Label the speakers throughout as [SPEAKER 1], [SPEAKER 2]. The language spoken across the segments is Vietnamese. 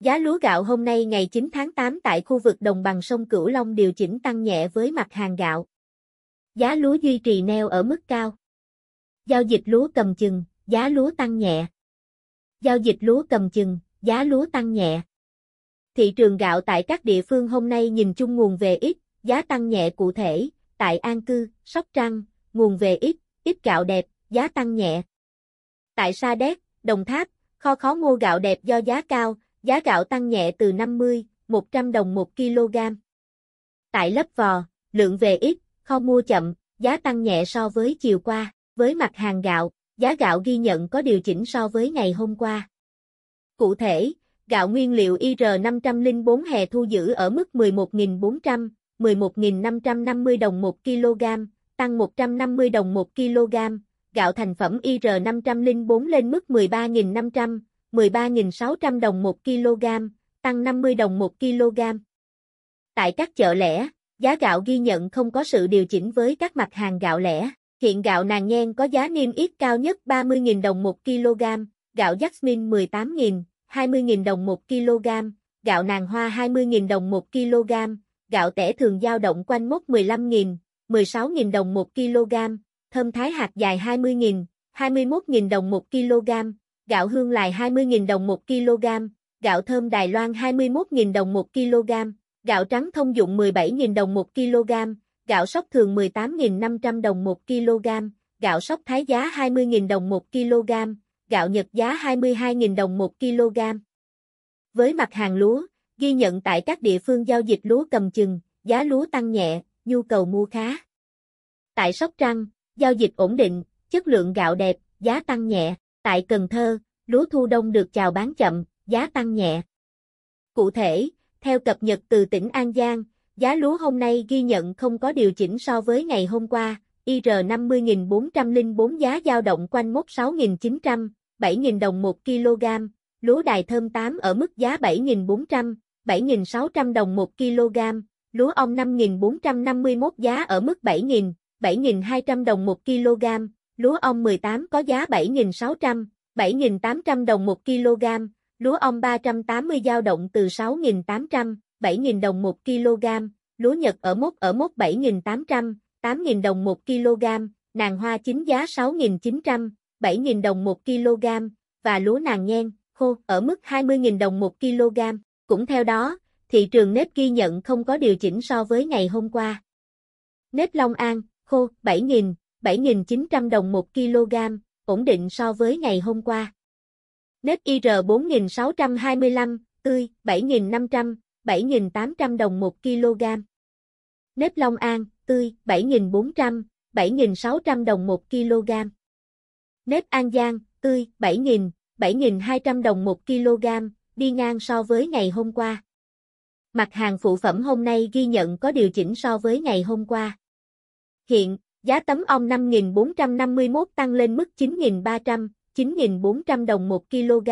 [SPEAKER 1] Giá lúa gạo hôm nay ngày 9 tháng 8 tại khu vực đồng bằng sông Cửu Long điều chỉnh tăng nhẹ với mặt hàng gạo. Giá lúa duy trì neo ở mức cao. Giao dịch lúa cầm chừng, giá lúa tăng nhẹ. Giao dịch lúa cầm chừng, giá lúa tăng nhẹ. Thị trường gạo tại các địa phương hôm nay nhìn chung nguồn về ít, giá tăng nhẹ cụ thể, tại An Cư, Sóc Trăng, nguồn về ít, ít gạo đẹp, giá tăng nhẹ. Tại Sa Đéc, Đồng Tháp, kho khó mua gạo đẹp do giá cao, Giá gạo tăng nhẹ từ 50, 100 đồng 1 kg. Tại lớp vò, lượng về ít, kho mua chậm, giá tăng nhẹ so với chiều qua. Với mặt hàng gạo, giá gạo ghi nhận có điều chỉnh so với ngày hôm qua. Cụ thể, gạo nguyên liệu IR504 hè thu giữ ở mức 11.400, 11.550 đồng 1 kg, tăng 150 đồng 1 kg, gạo thành phẩm IR504 lên mức 13.500, 13.600 đồng 1 kg, tăng 50 đồng 1 kg. Tại các chợ lẻ, giá gạo ghi nhận không có sự điều chỉnh với các mặt hàng gạo lẻ. Hiện gạo nàng nhen có giá niêm yết cao nhất 30.000 đồng 1 kg, gạo jasmine 18.000, 20.000 đồng 1 kg, gạo nàng hoa 20.000 đồng 1 kg, gạo tẻ thường dao động quanh mốc 15.000, 16.000 đồng 1 kg, thơm thái hạt dài 20.000, 21.000 đồng 1 kg, gạo hương lài 20.000 đồng 1 kg, gạo thơm Đài Loan 21.000 đồng 1 kg, gạo trắng thông dụng 17.000 đồng 1 kg, gạo sóc thường 18.500 đồng 1 kg, gạo sóc Thái giá 20.000 đồng 1 kg, gạo Nhật giá 22.000 đồng 1 kg. Với mặt hàng lúa, ghi nhận tại các địa phương giao dịch lúa cầm chừng, giá lúa tăng nhẹ, nhu cầu mua khá. Tại Sóc Trăng, giao dịch ổn định, chất lượng gạo đẹp, giá tăng nhẹ. Tại Cần Thơ, lúa thu đông được chào bán chậm, giá tăng nhẹ. Cụ thể, theo cập nhật từ tỉnh An Giang, giá lúa hôm nay ghi nhận không có điều chỉnh so với ngày hôm qua, IR 50.404 giá dao động quanh mốc 6.900, 7.000 đồng 1 kg, lúa đài thơm 8 ở mức giá 7.400, 7.600 đồng 1 kg, lúa ong 5.451 giá ở mức 7.000, 7.200 đồng 1 kg, lúa ong 18 có giá 7.600, 7.800 đồng 1 kg, lúa ong 380 dao động từ 6.800, 7.000 đồng 1 kg, lúa Nhật ở mốt ở mốc 7.800, 8.000 đồng 1 kg, nàng hoa chính giá 6.900, 7.000 đồng 1 kg, và lúa nàng nhen, khô ở mức 20.000 đồng 1 kg. Cũng theo đó, thị trường nếp ghi nhận không có điều chỉnh so với ngày hôm qua. Nếp Long An, khô 7.000, 7.900 đồng 1 kg, ổn định so với ngày hôm qua. Nếp IR 4625, tươi, 7.500, 7.800 đồng 1 kg. Nếp Long An, tươi, 7.400, 7.600 đồng 1 kg. Nếp An Giang, tươi, 7.000, 7.200 đồng 1 kg, đi ngang so với ngày hôm qua. Mặt hàng phụ phẩm hôm nay ghi nhận có điều chỉnh so với ngày hôm qua. Hiện, Giá tấm ong 5.451 tăng lên mức 9.300, 9.400 đồng 1 kg,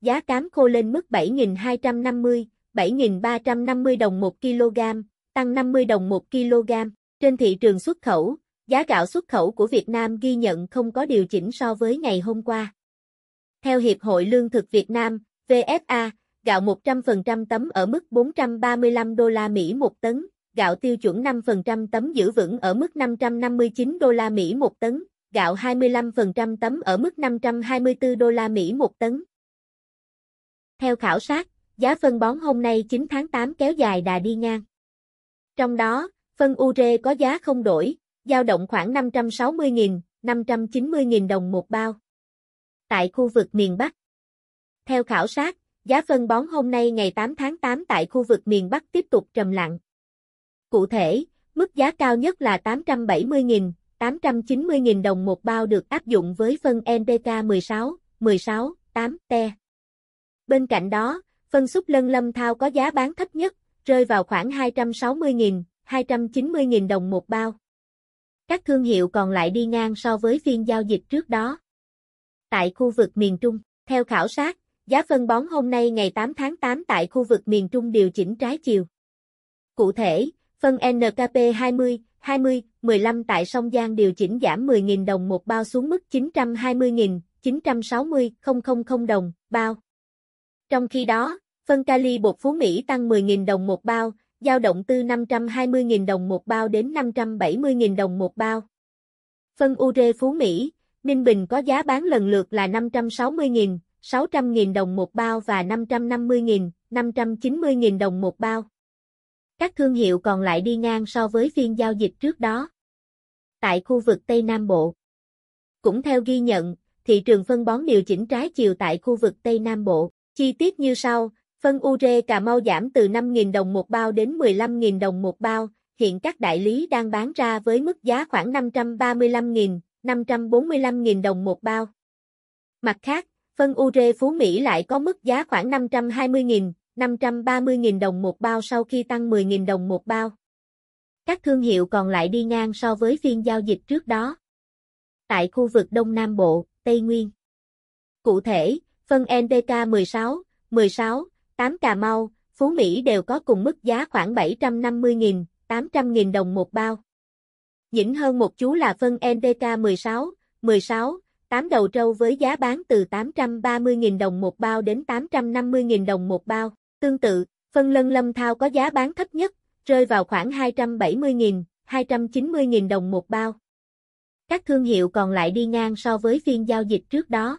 [SPEAKER 1] giá cám khô lên mức 7.250, 7.350 đồng 1 kg, tăng 50 đồng 1 kg. Trên thị trường xuất khẩu, giá gạo xuất khẩu của Việt Nam ghi nhận không có điều chỉnh so với ngày hôm qua. Theo Hiệp hội Lương thực Việt Nam, VFA, gạo 100% tấm ở mức 435 đô la Mỹ một tấn, gạo tiêu chuẩn 5% tấm giữ vững ở mức 559 đô la Mỹ một tấn, gạo 25% tấm ở mức 524 đô la Mỹ một tấn. Theo khảo sát, giá phân bón hôm nay 9 tháng 8 kéo dài đà đi ngang. Trong đó, phân ure có giá không đổi, dao động khoảng 560.000, 590.000 đồng một bao. Tại khu vực miền Bắc. Theo khảo sát, giá phân bón hôm nay ngày 8 tháng 8 tại khu vực miền Bắc tiếp tục trầm lặng. Cụ thể, mức giá cao nhất là 870.000, 890.000 đồng một bao được áp dụng với phân NPK 16, 16, 8 te. Bên cạnh đó, phân xúc lân lâm thao có giá bán thấp nhất, rơi vào khoảng 260.000, 290.000 đồng một bao. Các thương hiệu còn lại đi ngang so với phiên giao dịch trước đó. Tại khu vực miền Trung, theo khảo sát, giá phân bón hôm nay ngày 8 tháng 8 tại khu vực miền Trung điều chỉnh trái chiều. Cụ thể, Phân NKP 20, 20, 15 tại Sông Giang điều chỉnh giảm 10.000 đồng một bao xuống mức 920.000, 960, 000 đồng, bao. Trong khi đó, phân kali bột Phú Mỹ tăng 10.000 đồng một bao, giao động từ 520.000 đồng một bao đến 570.000 đồng một bao. Phân ure Phú Mỹ, Ninh Bình có giá bán lần lượt là 560.000, 600.000 đồng một bao và 550.000, 590.000 đồng một bao. Các thương hiệu còn lại đi ngang so với phiên giao dịch trước đó. Tại khu vực Tây Nam Bộ. Cũng theo ghi nhận, thị trường phân bón điều chỉnh trái chiều tại khu vực Tây Nam Bộ. Chi tiết như sau, phân ure Cà Mau giảm từ 5.000 đồng một bao đến 15.000 đồng một bao, hiện các đại lý đang bán ra với mức giá khoảng 535.000, 545.000 đồng một bao. Mặt khác, phân ure Phú Mỹ lại có mức giá khoảng 520.000, 530.000 đồng một bao sau khi tăng 10.000 đồng một bao. Các thương hiệu còn lại đi ngang so với phiên giao dịch trước đó. Tại khu vực Đông Nam Bộ, Tây Nguyên. Cụ thể, phân NDK 16, 16, 8 Cà Mau, Phú Mỹ đều có cùng mức giá khoảng 750.000, 800.000 đồng một bao. Nhỉnh hơn một chú là phân NDK 16, 16, 8 đầu trâu với giá bán từ 830.000 đồng một bao đến 850.000 đồng một bao. Tương tự, phân lân lâm thao có giá bán thấp nhất, rơi vào khoảng 270.000, 290.000 đồng một bao. Các thương hiệu còn lại đi ngang so với phiên giao dịch trước đó.